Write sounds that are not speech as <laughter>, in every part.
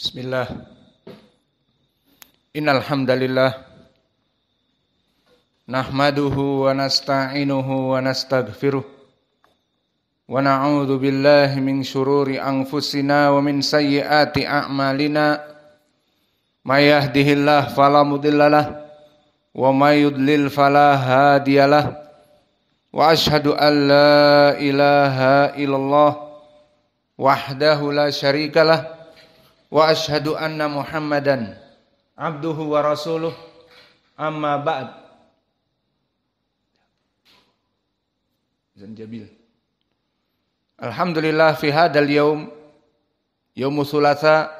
Bismillah. Innal hamdalillah nahmaduhu wa nasta'inuhu wa nastaghfiruh wa na'udzu billahi min shururi anfusina wa min sayyiati a'malina may yahdihillahu fala mudhillalah wa may yudlil fala hadiyalah wa ashhadu an la ilaha illallah wahdahu la syarikalah wa ashhadu anna Muhammadan abduhu wa rasuluh amma ba'd Zanjabil Alhamdulillah fi hadal yaum yaum thulatha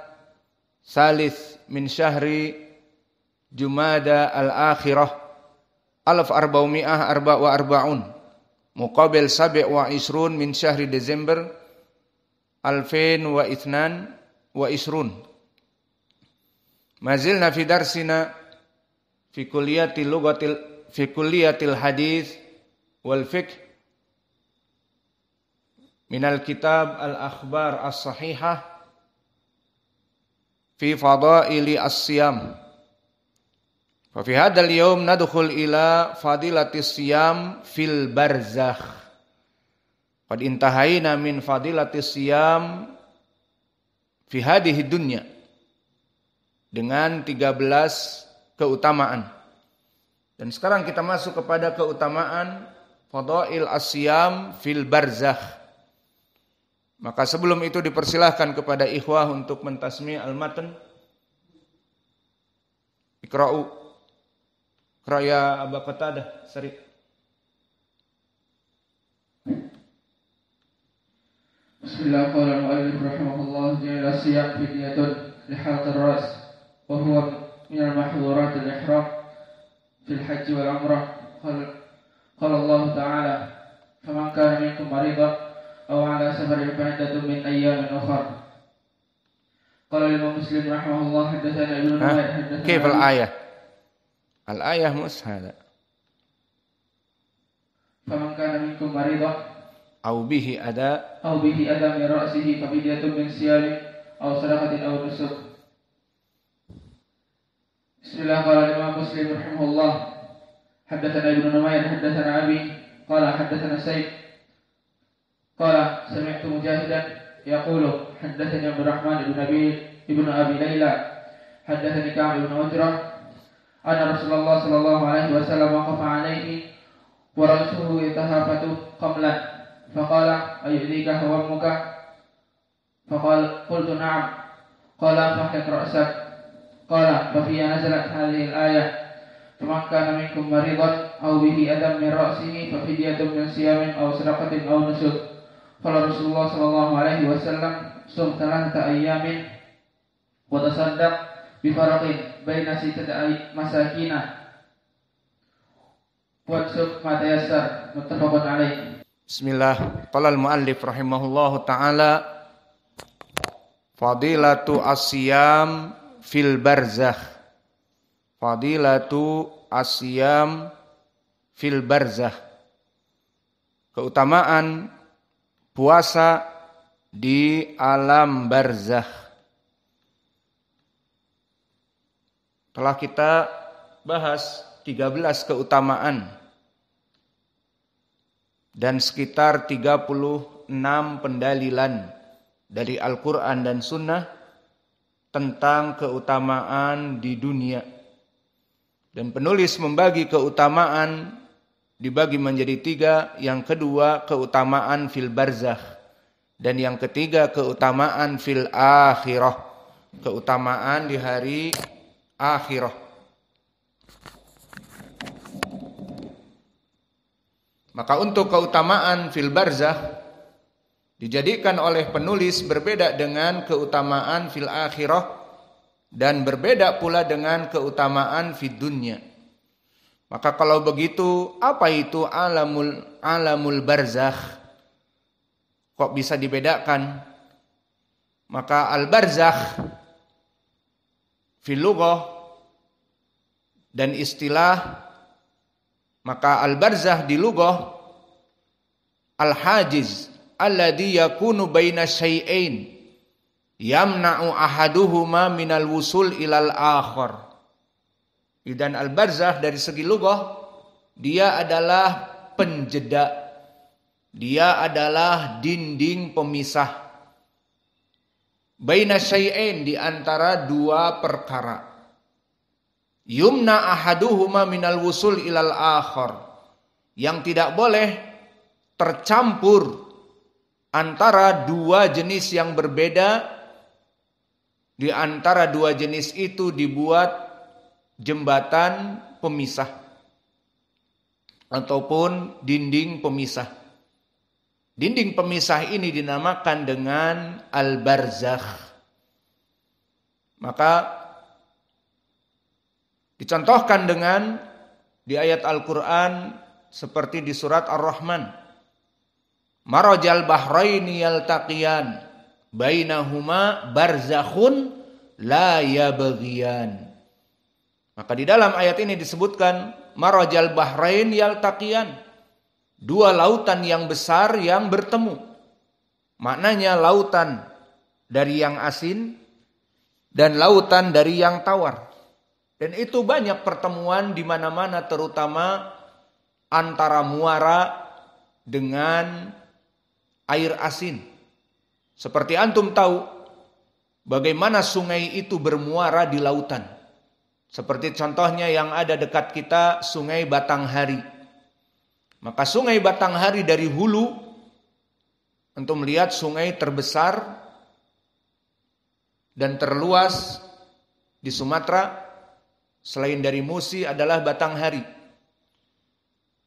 salis min syahri jumada al-akhirah alaf arba'umi'ah arba' wa arba'un muqabil sabi' wa isrun min syahri Desember alfin wa ithnan wa isrun. Mazilna fi darsina fi lugatil fi hadis wal fiqh kitab al akhbar as sahihah fi fadaili as-siyam. Fa fi yawm nadkhul ila fadilatis siyam fil barzakh. Qad intahaina min fadilatis siyam fi hadhihi dunya dengan 13 keutamaan. Dan sekarang kita masuk kepada keutamaan fadail asyam fil barzakh. Maka sebelum itu dipersilahkan kepada ikhwah untuk mentasmi al-matan. Ikra'u. Kraya Aba Qatadah, sering. الصيام فدية لحلق الرأس وهو من المحظورات الإحرام في الحج والعمرة قال, قال الله تعالى فمن كان منكم مريضا أو على سفر فعدة من أيام أخر قال الإمام مسلم رحمه الله حدثنا ابن نمير كيف الآية؟ الآية مس هذا فمن كان منكم مريضا أو به أداء من رأسه ففدية من صيام أو صدقة أو نسك بسم الله قال الإمام مسلم رحمه الله حدثنا ابن نمير حدثنا أبي قال حدثنا سيد قال سمعت مجاهدا يقول حدثني عبد الرحمن بن أبي ابن أبي ليلى حدثني كعب بن وجرة أن رسول الله صلى الله عليه وسلم وقف عليه ورأسه يتهافت قملا فقال أيؤذيك هو أمك فقال قلت نعم قال فاحلق رأسك قال ففي نزلت هذه الآية فمن كان منكم مريضا أو به أذى من رأسه ففدية من صيام أو صدقة أو نسك قال رسول الله صلى الله عليه وسلم صم ثلاثة أيام وتصدق بفرق بين ستة مساكين وانسك ما تيسر متفق عليه بسم الله قال المؤلف رحمه الله تعالى Fadilatu asyam fil barzakh. Fadilatu asyam fil barzakh. Keutamaan puasa di alam barzakh. Telah kita bahas 13 keutamaan dan sekitar 36 pendalilan dari Al-Quran dan Sunnah tentang keutamaan di dunia. Dan penulis membagi keutamaan dibagi menjadi tiga. Yang kedua keutamaan fil barzah Dan yang ketiga keutamaan fil akhirah. Keutamaan di hari akhirah. Maka untuk keutamaan fil barzah Dijadikan oleh penulis berbeda dengan keutamaan fil akhirah dan berbeda pula dengan keutamaan fid dunya. Maka kalau begitu, apa itu alamul alamul barzakh? Kok bisa dibedakan? Maka al barzakh fil dan istilah maka al barzakh di lughah al hajiz alladhi yakunu baina syai'ain yamna'u ahaduhuma minal wusul ilal akhar. Idan al barzah dari segi lugah dia adalah penjeda. Dia adalah dinding pemisah baina syai'ain di antara dua perkara. Yumna ahaduhuma minal wusul ilal akhar. Yang tidak boleh tercampur antara dua jenis yang berbeda di antara dua jenis itu dibuat jembatan pemisah ataupun dinding pemisah. Dinding pemisah ini dinamakan dengan al-barzakh. Maka dicontohkan dengan di ayat Al-Qur'an seperti di surat Ar-Rahman marajal bahraini yaltaqiyan bainahuma barzakhun la yabghiyan maka di dalam ayat ini disebutkan marajal bahrain yaltaqiyan dua lautan yang besar yang bertemu maknanya lautan dari yang asin dan lautan dari yang tawar dan itu banyak pertemuan di mana-mana terutama antara muara dengan air asin. Seperti antum tahu bagaimana sungai itu bermuara di lautan. Seperti contohnya yang ada dekat kita Sungai Batanghari. Maka Sungai Batanghari dari hulu untuk melihat sungai terbesar dan terluas di Sumatera selain dari Musi adalah Batanghari.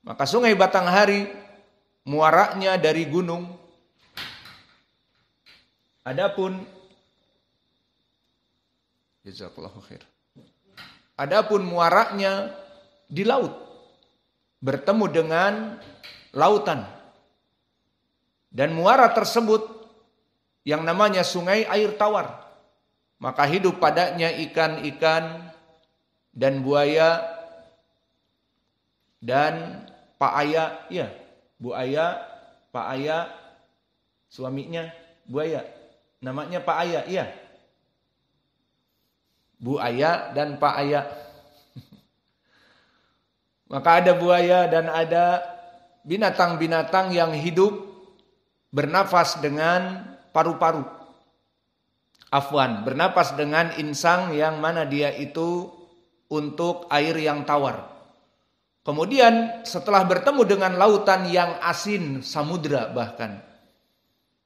Maka Sungai Batanghari muaranya dari gunung Adapun jazakallahu khair. Adapun muaranya di laut bertemu dengan lautan. Dan muara tersebut yang namanya sungai air tawar. Maka hidup padanya ikan-ikan dan buaya dan pak ayah, ya, buaya, ayah suaminya buaya Namanya Pak Aya, iya. Bu Aya dan Pak Aya. <laughs> Maka ada buaya dan ada binatang-binatang yang hidup bernafas dengan paru-paru. Afwan, bernapas dengan insang yang mana dia itu untuk air yang tawar. Kemudian setelah bertemu dengan lautan yang asin, samudra bahkan.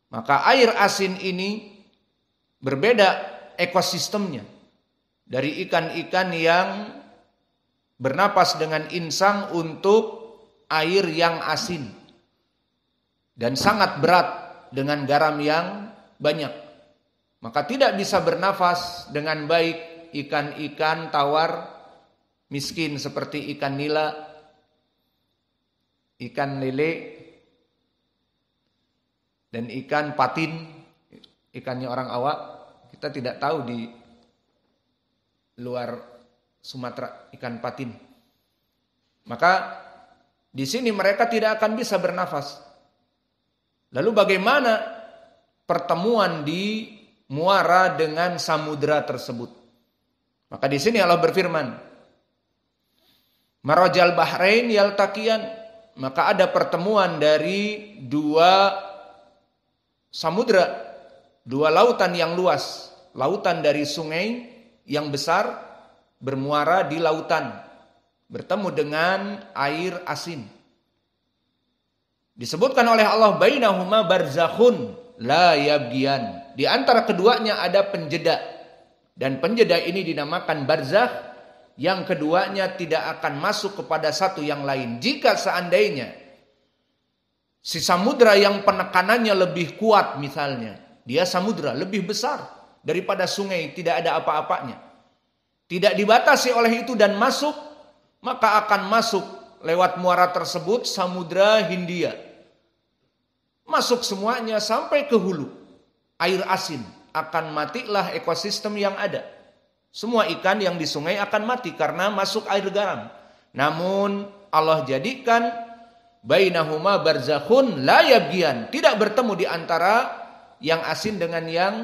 Maka air asin ini berbeda ekosistemnya dari ikan-ikan yang bernapas dengan insang untuk air yang asin dan sangat berat dengan garam yang banyak. Maka tidak bisa bernafas dengan baik ikan-ikan tawar miskin seperti ikan nila, ikan lele, dan ikan patin, ikannya orang awak, kita tidak tahu di luar Sumatera ikan patin. Maka di sini mereka tidak akan bisa bernafas. Lalu bagaimana pertemuan di muara dengan samudra tersebut? Maka di sini Allah berfirman, Marajal Bahrain yaltakian, maka ada pertemuan dari dua samudra, dua lautan yang luas, lautan dari sungai yang besar bermuara di lautan, bertemu dengan air asin. Disebutkan oleh Allah bainahuma barzakhun la yabgian. Di antara keduanya ada penjeda dan penjeda ini dinamakan barzakh yang keduanya tidak akan masuk kepada satu yang lain. Jika seandainya Si samudra yang penekanannya lebih kuat misalnya, dia samudra lebih besar daripada sungai tidak ada apa-apanya. Tidak dibatasi oleh itu dan masuk, maka akan masuk lewat muara tersebut samudra Hindia. Masuk semuanya sampai ke hulu. Air asin akan matilah ekosistem yang ada. Semua ikan yang di sungai akan mati karena masuk air garam. Namun Allah jadikan bainahuma barzakhun la yabgian. Tidak bertemu di antara yang asin dengan yang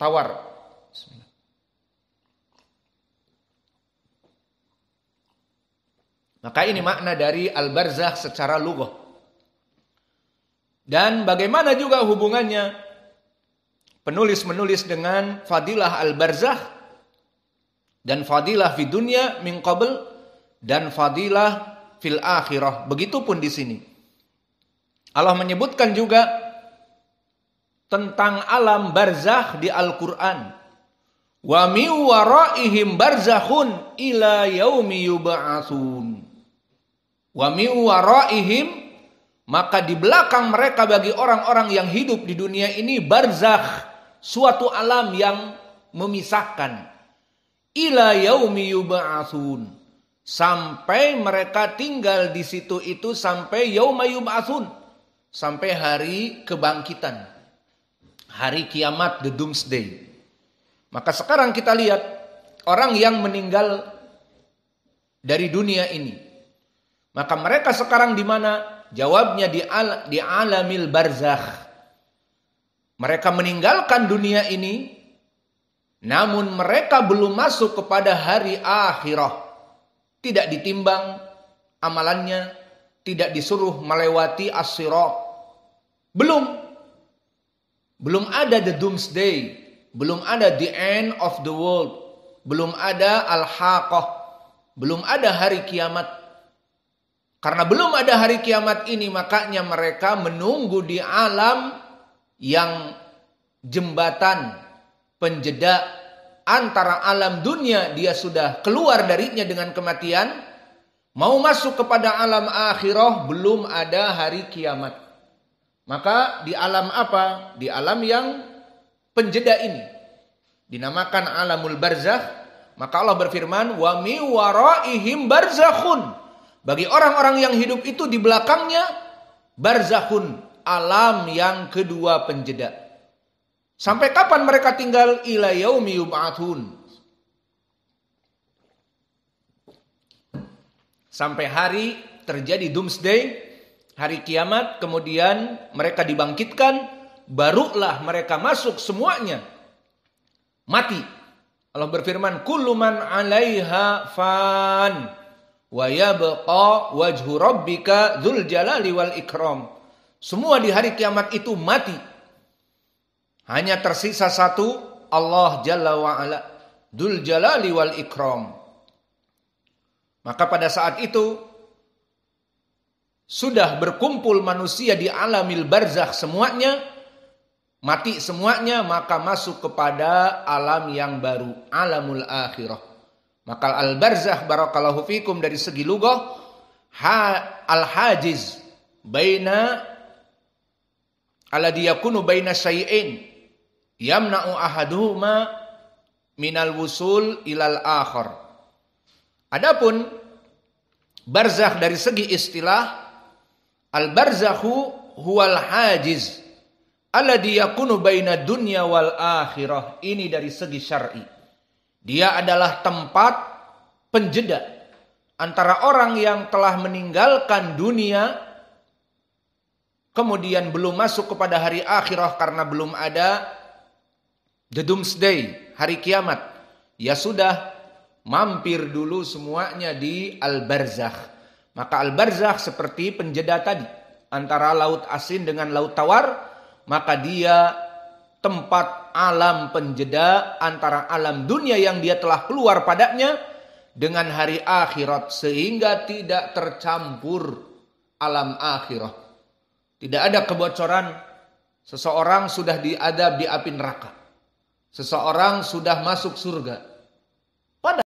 tawar. Maka ini makna dari al-barzakh secara lugah. Dan bagaimana juga hubungannya penulis menulis dengan fadilah al-barzakh dan fadilah fi dunia min qabl dan fadilah fil akhirah. Begitupun di sini. Allah menyebutkan juga tentang alam barzakh di Al-Qur'an. Wa mi waraihim barzakhun ila yaumi yub'atsun. Wa mi waraihim maka di belakang mereka bagi orang-orang yang hidup di dunia ini barzakh, suatu alam yang memisahkan. Ila yaumi yub'atsun sampai mereka tinggal di situ itu sampai yaumayum asun sampai hari kebangkitan hari kiamat the doomsday maka sekarang kita lihat orang yang meninggal dari dunia ini maka mereka sekarang di mana jawabnya di al di alamil barzakh mereka meninggalkan dunia ini namun mereka belum masuk kepada hari akhirah tidak ditimbang amalannya, tidak disuruh melewati as Belum. Belum ada the doomsday, belum ada the end of the world, belum ada al-haqah, belum ada hari kiamat. Karena belum ada hari kiamat ini, makanya mereka menunggu di alam yang jembatan penjeda antara alam dunia dia sudah keluar darinya dengan kematian, mau masuk kepada alam akhirah belum ada hari kiamat. Maka di alam apa? Di alam yang penjeda ini dinamakan alamul barzakh. Maka Allah berfirman, "Wa mi waraihim barzakhun." Bagi orang-orang yang hidup itu di belakangnya barzakhun, alam yang kedua penjeda. Sampai kapan mereka tinggal ila yaumi yub'atun? Sampai hari terjadi doomsday, hari kiamat, kemudian mereka dibangkitkan, barulah mereka masuk semuanya. Mati. Allah berfirman, "Kullu man 'alaiha fan wa yabqa wajhu rabbika dzul jalali wal ikram." Semua di hari kiamat itu mati hanya tersisa satu Allah Jalla wa'ala Dul Jalali wal Ikram. Maka pada saat itu sudah berkumpul manusia di alamil barzakh semuanya mati semuanya maka masuk kepada alam yang baru alamul akhirah maka al barzakh barakallahu fikum dari segi lugah ha al hajiz baina aladiyakunu baina syai'in yamna'u ahaduhuma minal wusul ilal akhir. Adapun barzakh dari segi istilah al barzakhu huwal hajiz alladhi yakunu baina dunya wal akhirah. Ini dari segi syar'i. Dia adalah tempat penjeda antara orang yang telah meninggalkan dunia kemudian belum masuk kepada hari akhirah karena belum ada the doomsday, hari kiamat. Ya sudah, mampir dulu semuanya di al-barzakh. Maka al-barzakh seperti penjeda tadi antara laut asin dengan laut tawar, maka dia tempat alam penjeda antara alam dunia yang dia telah keluar padanya dengan hari akhirat sehingga tidak tercampur alam akhirat. Tidak ada kebocoran seseorang sudah diadab di api neraka seseorang sudah masuk surga.